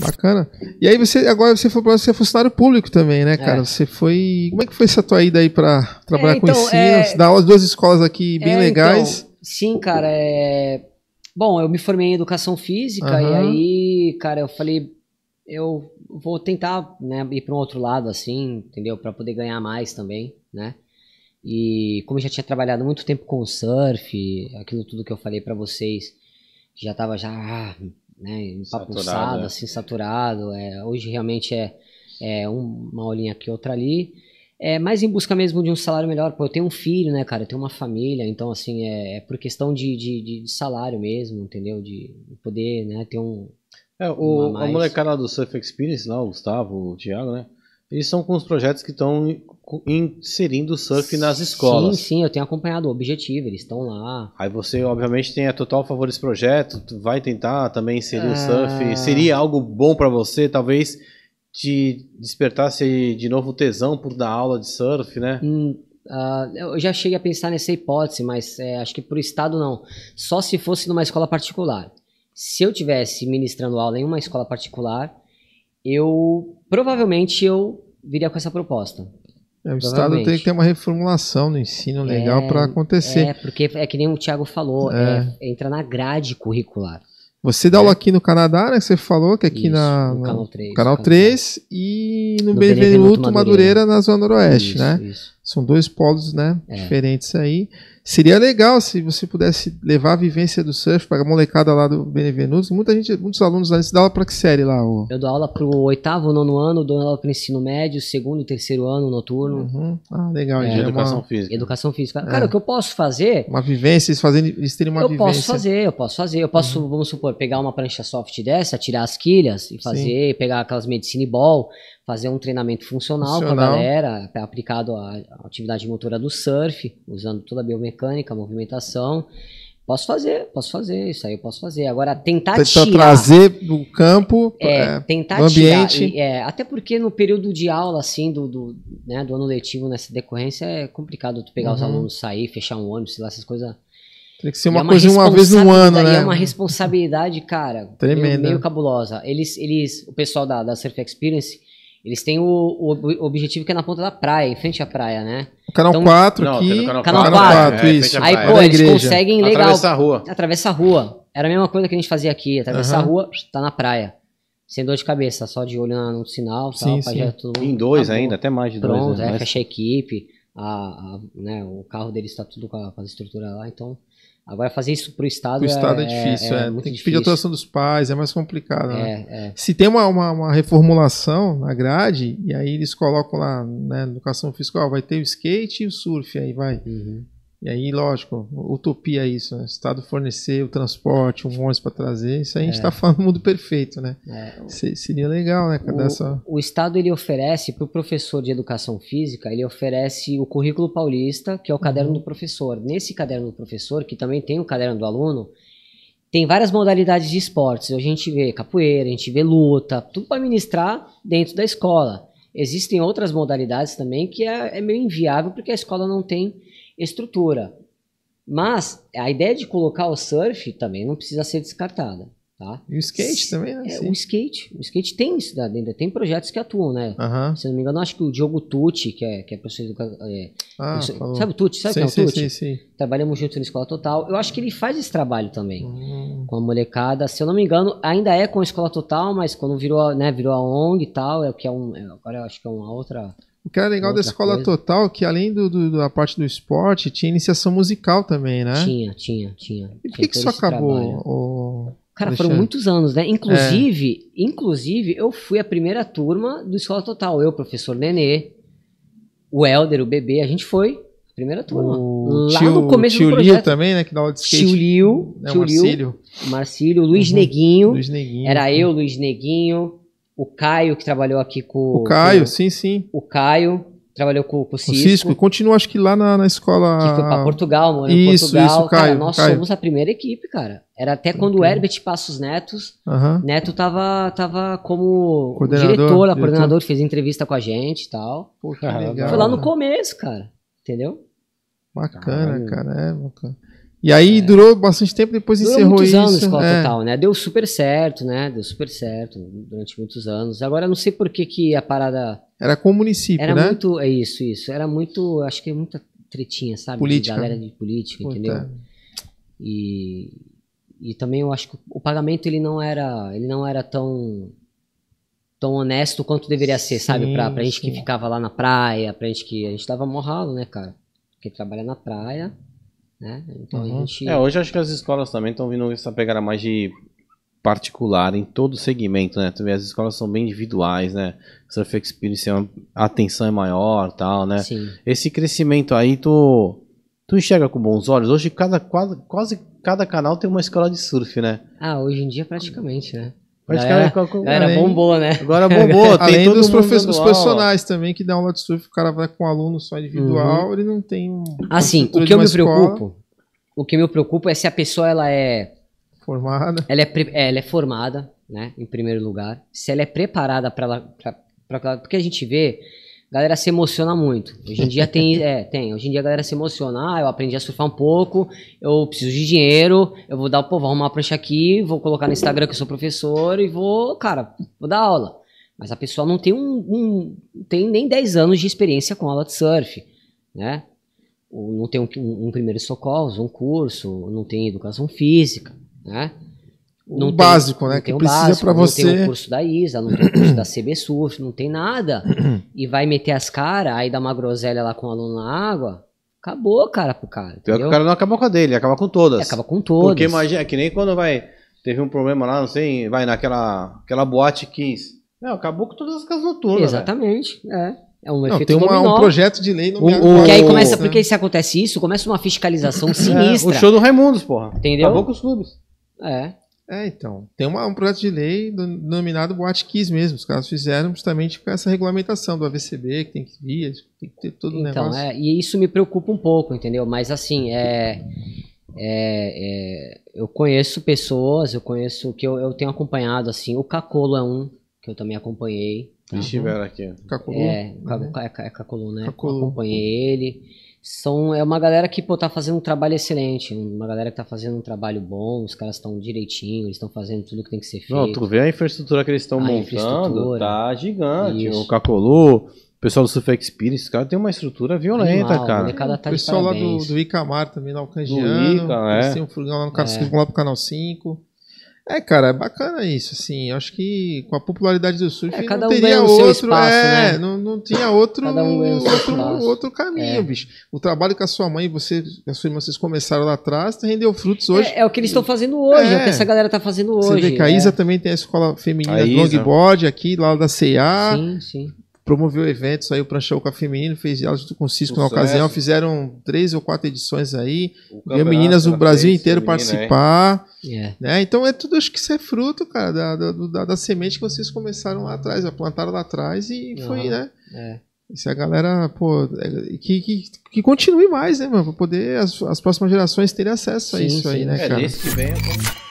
Bacana. E aí você agora você foi você é funcionário público também, né, é. cara? É. Você foi. Como é que foi essa tua ida aí para trabalhar é, então, com ensino? É... dá as duas escolas aqui é, bem então, legais. Então, sim, cara. É... Bom, eu me formei em educação física uhum. e aí, cara, eu falei, eu vou tentar né, ir para um outro lado, assim, entendeu? Para poder ganhar mais também, né? E como eu já tinha trabalhado muito tempo com surf, aquilo tudo que eu falei para vocês, já tava já ah, né, empapuçado, saturado, né? assim, saturado. É, hoje realmente é, é uma olhinha aqui, outra ali. É, mas em busca mesmo de um salário melhor, pô, eu tenho um filho, né, cara, eu tenho uma família, então, assim, é, é por questão de, de, de, salário mesmo, entendeu, de poder, né, ter um... É, o, a molecada do Surf Experience lá, o Gustavo, o Thiago, né, eles são com os projetos que estão inserindo o surf nas escolas. Sim, sim, eu tenho acompanhado o objetivo, eles estão lá. Aí você, obviamente, tem a total favor desse projeto, vai tentar também inserir é... o surf. Ah. Seria algo bom para você, talvez te despertasse de novo o tesão por dar aula de surf, né? Hum, uh, eu já cheguei a pensar nessa hipótese, mas é, acho que para o estado não. Só se fosse numa escola particular. Se eu tivesse ministrando aula em uma escola particular, eu provavelmente eu viria com essa proposta. É, o Estado tem que ter uma reformulação no ensino legal é, para acontecer. É, porque é que nem o Tiago falou, é. é entra na grade curricular. Você dá é. aula aqui no Canadá, né? Você falou que é aqui Isso, na, no, Canal 3, 3 e no, no Benvenuto, Madureira, Madureira, na Zona Noroeste, isso, né? Isso. São dois polos né, é. diferentes aí. Seria legal se você pudesse levar a vivência do surf para a molecada lá do Benevenuto. Muita gente, muitos alunos lá, você dá aula para que série lá? Ô? Eu dou aula para o oitavo, nono ano, dou aula para ensino médio, segundo e terceiro ano, noturno. Uhum. Ah, legal. É, é educação uma... física. Educação física. É. Cara, o que eu posso fazer... Uma vivência, eles, fazendo, eles terem uma eu vivência. Eu posso fazer, eu posso fazer. Eu posso, uhum. vamos supor, pegar uma prancha soft dessa, tirar as quilhas e fazer, Sim. pegar aquelas medicine ball, fazer um treinamento funcional, funcional. para a galera, tá aplicado a, atividade motora do surf, usando toda a biomecânica, a movimentação. Posso fazer, posso fazer, isso aí eu posso fazer. Agora, tentar Tentou tirar... trazer do campo, é, é, tentar ambiente... Tirar, é, até porque no período de aula, assim, do, do, né, do ano letivo, nessa decorrência, é complicado tu pegar uhum. os alunos, sair, fechar um ônibus, sei lá, essas coisas... Tem que ser uma, é uma coisa uma vez no ano, né? É uma responsabilidade, cara, Tremenda. Meio, meio cabulosa. Eles, eles, o pessoal da, da Surf Experience eles têm o, o, objetivo que é na ponta da praia, em frente à praia, né? O canal então, 4 não, aqui. Canal, canal 4, 4 é, é, é, é, isso. Aí, pô, eles conseguem legal. Atravessar a rua. Atravessar a rua. Era a mesma coisa que a gente fazia aqui. Atravessar uhum. a rua, tá na praia. Sem dor de cabeça, só de olho no sinal, tá? sim, tal, sim. Tudo, em dois ainda, até mais de Pronto, dois. Pronto, né? é, fecha a equipe. A, a, né, o carro deles está tudo com, a, com lá, então Agora fazer isso para o Estado, estado é, é, difícil. É, é muito tem difícil. que pedir autorização dos pais, é mais complicado. Né? É, é, Se tem uma, uma, uma, reformulação na grade, e aí eles colocam lá, né, educação fiscal, vai ter o skate e o surf, aí vai. Uhum. E aí, lógico, utopia é isso, né? O Estado fornecer o transporte, um ônibus para trazer, isso aí a gente está é. falando falando mundo perfeito, né? É. Seria legal, né? o, essa... o Estado ele oferece para o professor de educação física, ele oferece o currículo paulista, que é o uhum. caderno uhum. do professor. Nesse caderno do professor, que também tem o caderno do aluno, tem várias modalidades de esportes. A gente vê capoeira, a gente vê luta, tudo para ministrar dentro da escola. Existem outras modalidades também que é, é meio inviável porque a escola não tem estrutura. Mas a ideia de colocar o surf também não precisa ser descartada. Tá? E o skate também, né? É, o skate. O skate tem isso dentro, tem projetos que atuam, né? Uhum. Se não me engano, acho que o Diogo Tucci, que é, que é professor de educação. É, ah, sabe o Tucci? Sabe sim, quem é o sim, Tucci? Sim, sim, Trabalhamos junto na Escola Total. Eu acho que ele faz esse trabalho também hum. com a molecada. Se eu não me engano, ainda é com a Escola Total, mas quando virou, né, virou a ONG e tal, é o que é um. É, agora eu acho que é uma outra. O que era legal da escola coisa. total que além do, do, da parte do esporte, tinha iniciação musical também, né? Tinha, tinha, tinha. E por que, que isso acabou? O... Cara, foram muitos anos, né? É. Inclusive, é. inclusive, eu fui a primeira turma do Escola Total. Eu, professor Nenê, o Helder, o bebê, a gente foi. A primeira turma. O lá tio, no começo tio do projeto. Lio também, né? Que dá aula de skate. Né, tio Lio. tio Marcílio. Marcílio, Luiz uhum. Neguinho. Luiz Neguinho. Era tá. eu, Luiz Neguinho o Caio, que trabalhou aqui com... O Caio, com, sim, sim. O Caio, trabalhou com, com o Cisco. O Cisco, continua acho que lá na, na escola... Que foi pra Portugal, mano. Isso, Portugal, isso, Caio. Cara, nós Caio. somos a primeira equipe, cara. Era até tá quando okay. o Herbert passa os netos, Neto tava, tava como coordenador, diretor, lá, coordenador, fez entrevista com a gente e tal. Pô, que legal, foi lá no começo, cara. Entendeu? Bacana, cara. É, bacana. E aí é. durou bastante tempo, depois durou encerrou muitos isso. anos com a é. Total, né? Deu super certo, né? Deu super certo durante muitos anos. Agora não sei por que, que a parada... Era com o município, era né? Era muito... É isso, isso. Era muito... Acho que é muita tretinha, sabe? Política. De galera de política, Puta. entendeu? E... E também eu acho que o pagamento ele não era, ele não era tão tão honesto quanto deveria ser, sim, sabe? Pra, pra gente sim. que ficava lá na praia, pra gente que. A gente dava morralo, né, cara? Porque trabalha na praia, né? Então uhum. a gente... É, hoje acho que as escolas também estão vindo essa pegada mais de particular em todo segmento, né? também as escolas são bem individuais, né? Surf Experience, a atenção é maior tal, né? Sim. Esse crescimento aí, tu, tu enxerga com bons olhos. Hoje, cada, quase, quase cada canal tem uma escola de surf, né? Ah, hoje em dia praticamente, né? Galera, é, galera além, bombou, né? Agora bombou. tem além dos professores, os personagens também, que dá aula de surf, o cara vai com um aluno só individual, uhum. ele não tem um... Assim, o que eu me escola. preocupo, o que me preocupa é se a pessoa, ela é... Formada. Ela é, é, ela é formada, né, em primeiro lugar. Se ela é preparada para ela... Pra, pra, porque a gente vê galera se emociona muito. Hoje em dia tem, é, tem. Hoje em dia a galera se emociona. Ah, eu aprendi a surfar um pouco, eu preciso de dinheiro, eu vou dar, pô, vou arrumar uma prancha aqui, vou colocar no Instagram que eu sou professor e vou, cara, vou dar aula. Mas a pessoa não tem um, um tem nem 10 anos de experiência com aula de surf, né? Ou não tem um, um, um primeiro socorro, um curso, não tem educação física, né? não o tem, básico, né? que precisa pra você. Não tem o curso da ISA, não tem o curso da CB Surf, não tem nada. e vai meter as caras, aí dá uma groselha lá com o aluno na água. Acabou, cara, pro cara. Pior que o cara não acaba com a dele, acaba com todas. É, acaba com todas. Porque imagina, é que nem quando vai. Teve um problema lá, não sei, vai naquela aquela boate 15. Não, acabou com todas as casas noturnas. Exatamente, véio. é. É um efeito não, tem uma, um projeto de lei no o, Que aí começa, né? porque se acontece isso, começa uma fiscalização sinistra. É, o show do Raimundos, porra. Entendeu? Acabou com os clubes. É. É, então. Tem uma, um projeto de lei denominado Boate Kiss mesmo. Os caras fizeram justamente com essa regulamentação do AVCB, que tem que vir, tem que ter todo o então, negócio. Então, é, e isso me preocupa um pouco, entendeu? Mas assim, é, é, é eu conheço pessoas, eu conheço, que eu, eu tenho acompanhado, assim, o Cacolo é um, que eu também acompanhei. Tá? Estiveram aqui. Cacolo? É, é, é Cacolo, né? Cacolo. Acompanhei ele são é uma galera que pô, tá fazendo um trabalho excelente, uma galera que tá fazendo um trabalho bom, os caras estão direitinho, eles estão fazendo tudo que tem que ser feito. Não, tu vê a infraestrutura que eles estão montando, tá gigante. Isso. O cacolô o pessoal do Suffolk Experience, os caras têm uma estrutura violenta, Animal, cara. Tá o pessoal lá do, do Icamar também, na Alcangiano, Ica, é. um furgão lá no é. lá pro Canal 5. É, cara, é bacana isso, assim. Acho que com a popularidade do surf é, não um outro. Espaço, é, né? não, não tinha outro, um outro, outro, caminho, é. bicho. O trabalho que a sua mãe e você, a sua irmã, vocês começaram lá atrás, rendeu frutos hoje. É, é o que eles estão fazendo hoje, é. o que é. essa galera está fazendo hoje. Você vê que a Isa é. também tem a escola feminina a longboard aqui, lá da CA. Sim, sim promoveu o evento, saiu para show com a feminino, fez diálogo junto com o Cisco na ocasião, fizeram três ou quatro edições aí, e meninas do Brasil inteiro é. participar, é. né? Então é tudo, acho que isso é fruto, cara, da, da, da, semente que vocês começaram lá atrás, plantaram lá atrás e uhum. foi, né? É. Se é a galera, pô, é, que, que, que continue mais, né, mano? Pra poder as, as próximas gerações terem acesso sim, a isso sim. aí, né, é, cara? Desde que venha, como...